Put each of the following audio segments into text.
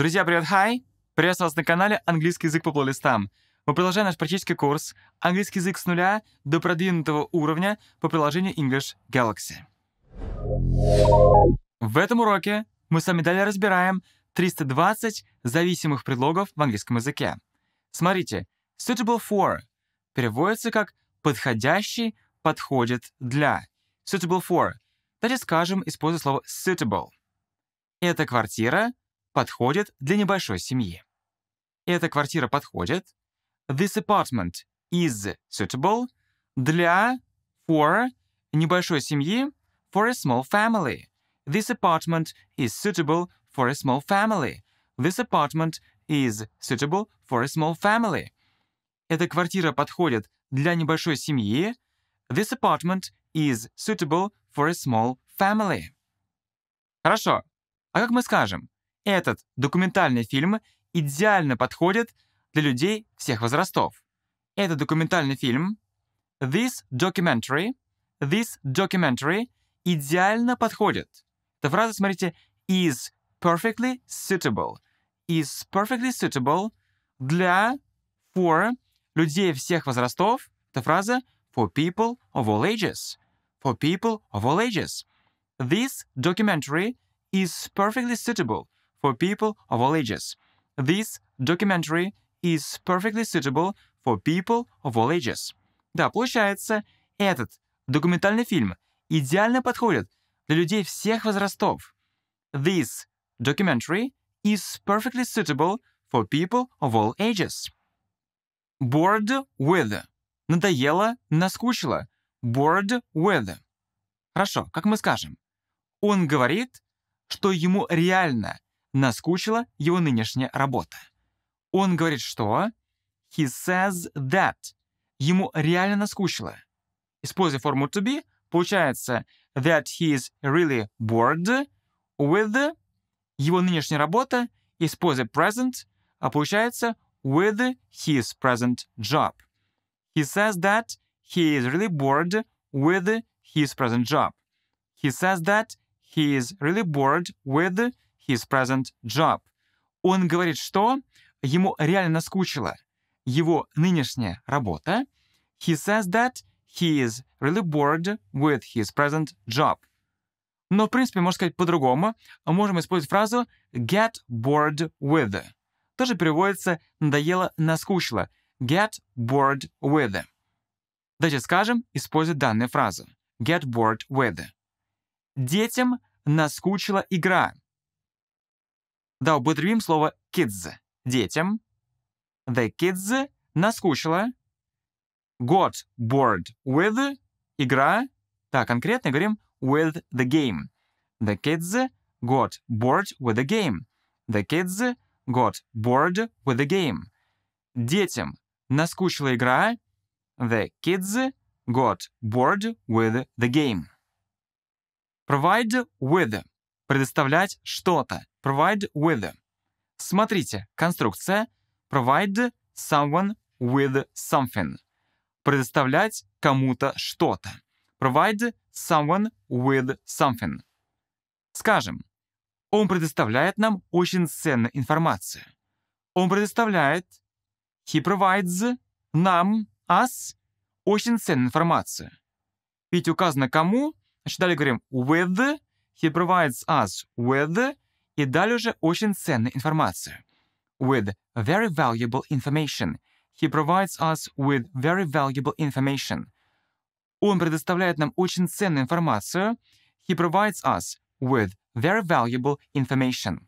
Друзья, привет, хай! Приветствую вас на канале «Английский язык по плейлистам». Мы продолжаем наш практический курс «Английский язык с нуля до продвинутого уровня» по приложению English Galaxy. В этом уроке мы с вами далее разбираем 320 зависимых предлогов в английском языке. Смотрите, suitable for переводится как «подходящий подходит для». Suitable for. Давайте скажем, используя слово suitable. Эта квартира подходит для небольшой семьи. Эта квартира подходит. This apartment is suitable для for небольшой семьи for a small family. This apartment is suitable for a small family. This apartment is suitable for a small family. Эта квартира подходит для небольшой семьи. This apartment is suitable for a small family. Хорошо. А как мы скажем? Этот документальный фильм идеально подходит для людей всех возрастов. Этот документальный фильм «This documentary», «This documentary» идеально подходит. Эта фраза, смотрите, «is perfectly suitable», «is perfectly suitable» для, for, людей всех возрастов. Эта фраза «for people of all ages», «for people of all ages». This documentary is perfectly suitable – for people of all ages. This documentary is perfectly suitable for people of all ages. Да, получается, этот документальный фильм идеально подходит для людей всех возрастов. This documentary is perfectly suitable for people of all ages. Bored with. Надоело, наскучило. Bored with. Хорошо, как мы скажем? Он говорит, что ему реально – наскучила его нынешняя работа. Он говорит, что he says that. Ему реально наскучило. Используя форму to be, получается that he is really bored with его нынешняя работа, используя present, а получается with his present job. He says that he is really bored with his present job. He says that he is really bored with his present job. Он говорит, что ему реально наскучила его нынешняя работа. He says that he is really bored with his present job. Но, в принципе, можно сказать по-другому. Можем использовать фразу get bored with. Тоже переводится «надоело, наскучило». Get bored with. Давайте скажем, используя данную фразу. Get bored with. Детям наскучила игра. Да, употребим слово kids – детям. The kids наскучило. Got bored with – игра. да конкретно говорим with the game. The kids got bored with the game. The kids got bored with the game. Детям наскучила игра. The kids got bored with the game. Provide with предоставлять что-то. Provide with. Смотрите, конструкция provide someone with something. Предоставлять кому-то что-то. Provide someone with something. Скажем, он предоставляет нам очень ценную информацию. Он предоставляет, he provides нам, us, очень ценную информацию. Ведь указано кому, значит, далее говорим with, He provides us with и далее уже очень ценную информацию. With very valuable information. He provides us with very valuable information. Он предоставляет нам очень ценную информацию. He provides us with very valuable information.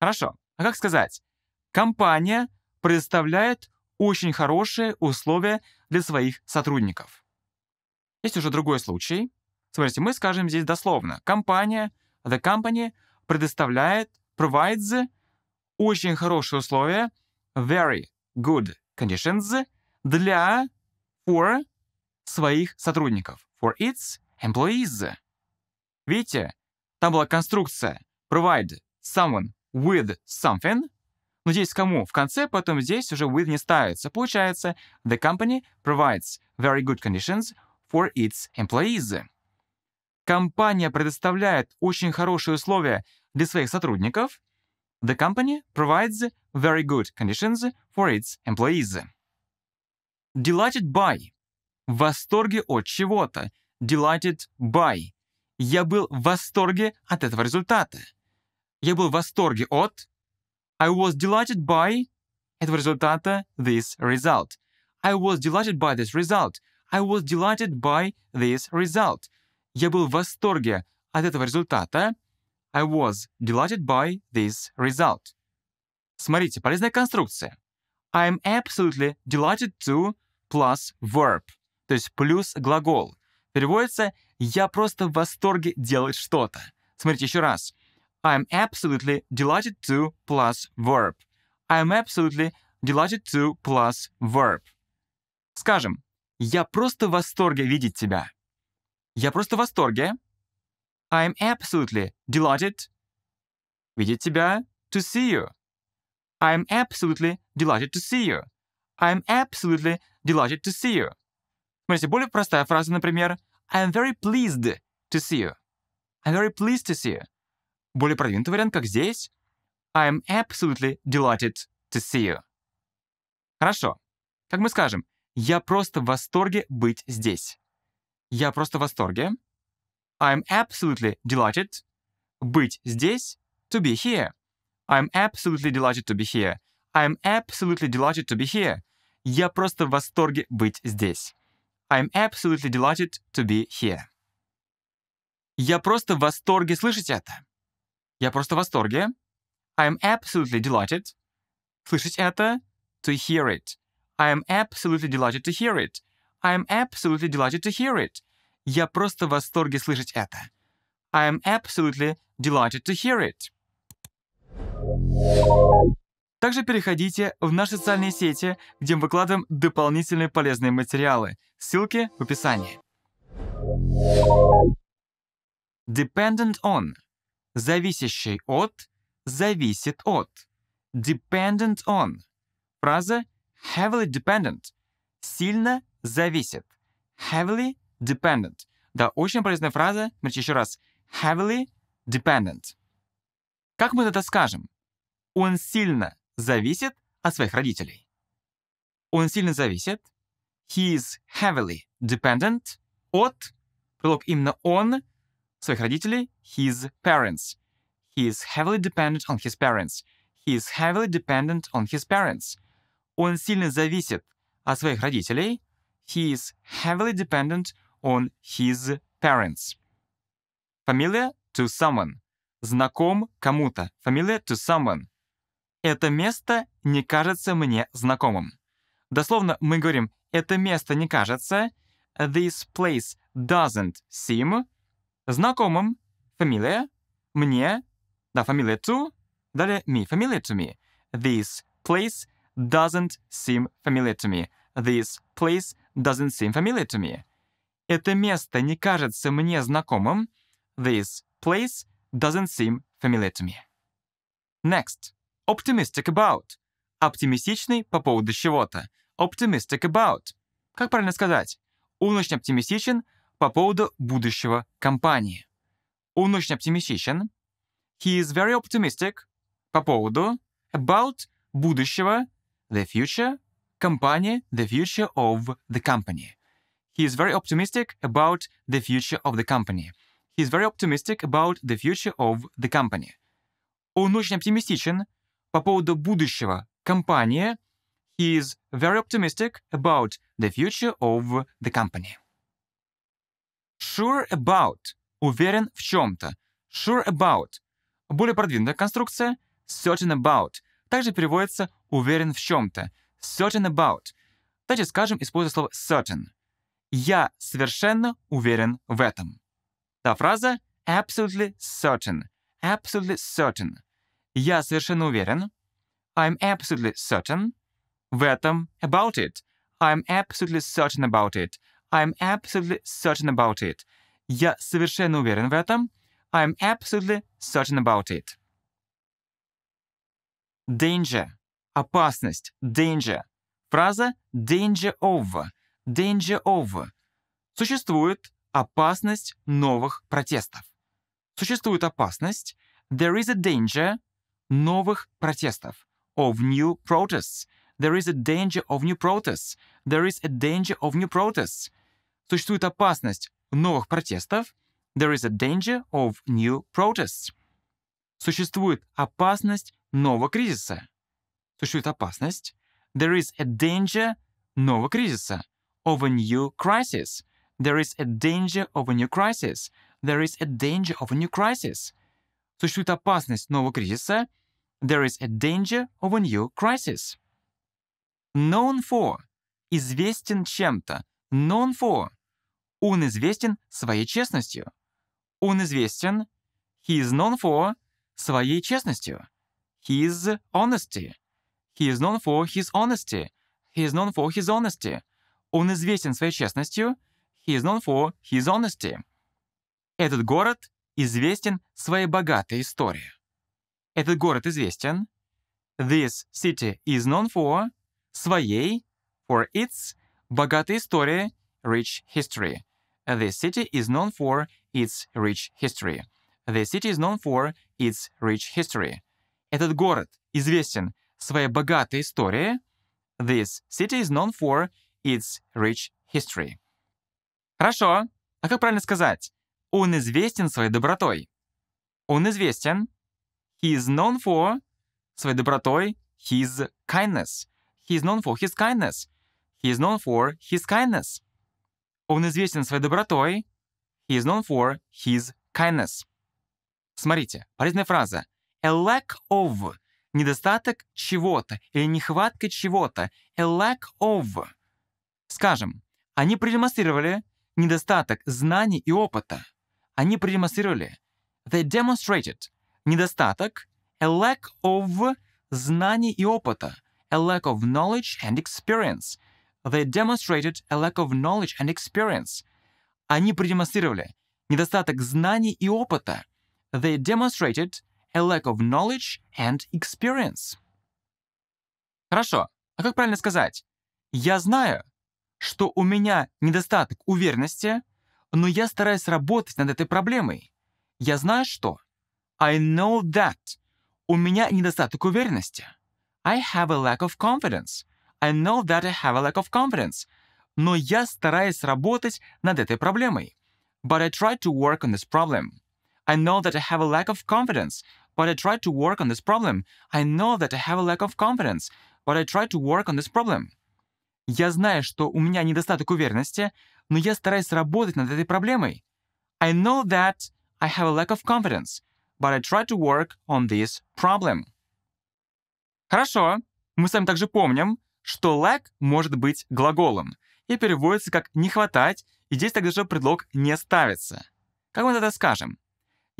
Хорошо. А как сказать? Компания предоставляет очень хорошие условия для своих сотрудников. Есть уже другой случай. Смотрите, мы скажем здесь дословно. Компания, the company предоставляет, provides очень хорошие условия, very good conditions для, for своих сотрудников, for its employees. Видите, там была конструкция provide someone with something, но здесь кому в конце, потом здесь уже with не ставится. Получается, the company provides very good conditions for its employees. Компания предоставляет очень хорошие условия для своих сотрудников. The company provides very good conditions for its employees. Delighted by. В восторге от чего-то. Delighted by. Я был в восторге от этого результата. Я был в восторге от... I was delighted by этого результата this result. I was delighted by this result. I was delighted by this result. Я был в восторге от этого результата. I was delighted by this result. Смотрите, полезная конструкция. I'm absolutely delighted to plus verb, то есть плюс глагол. Переводится «я просто в восторге делать что-то». Смотрите еще раз. I'm absolutely delighted to plus verb. I'm absolutely delighted to plus verb. Скажем, я просто в восторге видеть тебя. Я просто в восторге. I'm absolutely delighted. Видеть тебя. To see you. I'm absolutely delighted to see you. I'm absolutely delighted to see you. Смотрите, более простая фраза, например, I'm very pleased to see you. I'm very pleased to see you. Более продвинутый вариант, как здесь. I'm absolutely delighted to see you. Хорошо. Как мы скажем, я просто в восторге быть здесь. Я просто в восторге. I'm absolutely delighted быть здесь, to be here. I'm absolutely delighted to be here. I'm absolutely delighted to be here. Я просто в восторге быть здесь. I'm absolutely delighted to be here. Я просто в восторге слышать это. Я просто в восторге. I'm absolutely delighted. Слышать это. To hear it. I am absolutely delighted to hear it. I'm absolutely delighted to hear it. Я просто в восторге слышать это. I'm absolutely delighted to hear it. Также переходите в наши социальные сети, где мы выкладываем дополнительные полезные материалы. Ссылки в описании. Dependent on. Зависящий от, зависит от. Dependent on. Фраза heavily dependent. Сильно зависит. Heavily dependent. Да, очень полезная фраза. Смотрите еще раз. Heavily dependent. Как мы это скажем? Он сильно зависит от своих родителей. Он сильно зависит. He is heavily dependent от, предлог именно он, своих родителей, his parents. He is heavily dependent on his parents. He is heavily dependent on his parents. Он сильно зависит от своих родителей, He is heavily dependent on his parents. Familiar to someone. Знаком кому-то. Familiar to someone. Это место не кажется мне знакомым. Дословно мы говорим «это место не кажется», «this place doesn't seem», знакомым, фамилия, мне, да, фамилия to, далее me, фамилия to me. This place doesn't seem familiar to me. This place doesn't seem familiar to me. Это место не кажется мне знакомым. This place doesn't seem familiar to me. Next. Optimistic about. Оптимистичный по поводу чего-то. Optimistic about. Как правильно сказать? Он очень оптимистичен по поводу будущего компании. Он очень оптимистичен. He is very optimistic по поводу about будущего, the future, Компания The Future of the Company. He is very optimistic about the future of the company. He is very optimistic about the future of the company. Он очень оптимистичен по поводу будущего компании. He is very optimistic about the future of the company. Sure about. Уверен в чем-то. Sure about. Более продвинутая конструкция certain about. Также переводится уверен в чем-то certain about. Давайте скажем, используя слово certain. Я совершенно уверен в этом. Та фраза absolutely certain. Absolutely certain. Я совершенно уверен. I'm absolutely certain. В этом about it. I'm absolutely certain about it. I'm absolutely certain about it. Я совершенно уверен в этом. I'm absolutely certain about it. Danger опасность, danger. Фраза danger of, danger of. Существует опасность новых протестов. Существует опасность, there is a danger новых протестов, of new protests. There is a danger of new protests. There is a danger of new protests. Существует опасность новых протестов. There is a danger of new protests. Существует опасность нового кризиса существует опасность. There is a danger нового кризиса. Of a new crisis. There is a danger of a new crisis. There is a danger of a new crisis. Существует опасность нового кризиса. There is a danger of a new crisis. Known for. Известен чем-то. Known for. Он известен своей честностью. Он известен. He is known for своей честностью. His honesty. He is known for his honesty. He is known for his honesty. Он известен своей честностью. He is known for his honesty. Этот город известен своей богатой историей. Этот город известен. This city is known for своей, for its, богатой историей, rich history. The city is known for its rich history. The city is known for its rich history. Этот город известен своя богатая история, this city is known for its rich history. Хорошо, а как правильно сказать? Он известен своей добротой. Он известен. He is known for своей добротой his kindness. He is known for his kindness. He is known for his kindness. Он известен своей добротой. He is known for his kindness. Смотрите, полезная фраза. A lack of недостаток чего-то или нехватка чего-то, a lack of. Скажем, они продемонстрировали недостаток знаний и опыта. Они продемонстрировали. They demonstrated недостаток, a lack of знаний и опыта, a lack of knowledge and experience. They demonstrated a lack of knowledge and experience. Они продемонстрировали недостаток знаний и опыта. They demonstrated a lack of knowledge and experience. Хорошо, а как правильно сказать? Я знаю, что у меня недостаток уверенности, но я стараюсь работать над этой проблемой. Я знаю что. I know that. У меня недостаток уверенности. I have a lack of confidence. I know that I have a lack of confidence. Но я стараюсь работать над этой проблемой. But I try to work on this problem. I know that I have a lack of confidence, but I try to work on this problem. I know that I have a lack of confidence, but I try to work on this problem. Я знаю, что у меня недостаток уверенности, но я стараюсь работать над этой проблемой. I know that I have a lack of confidence, but I try to work on this problem. Хорошо. Мы с вами также помним, что lack может быть глаголом и переводится как «не хватать», и здесь также предлог «не ставится». Как мы тогда скажем?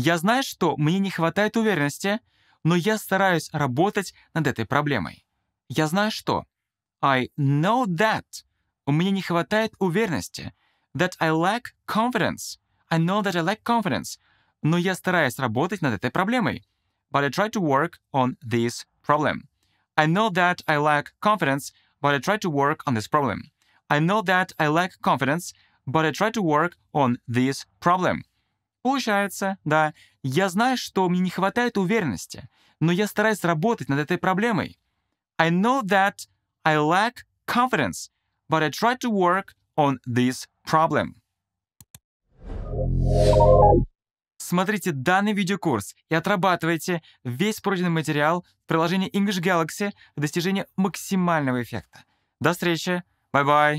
Я знаю, что мне не хватает уверенности, но я стараюсь работать над этой проблемой. Я знаю, что I know that у меня не хватает уверенности, that I lack confidence. I know that I lack confidence. Но я стараюсь работать над этой проблемой. But I try to work on this problem. I know that I lack confidence, but I try to work on this problem. I know that I lack confidence, but I try to work on this problem. Получается, да. Я знаю, что мне не хватает уверенности, но я стараюсь работать над этой проблемой. I know that I lack confidence, but I try to work on this problem. Смотрите данный видеокурс и отрабатывайте весь пройденный материал в приложении English Galaxy для достижения максимального эффекта. До встречи. Bye-bye.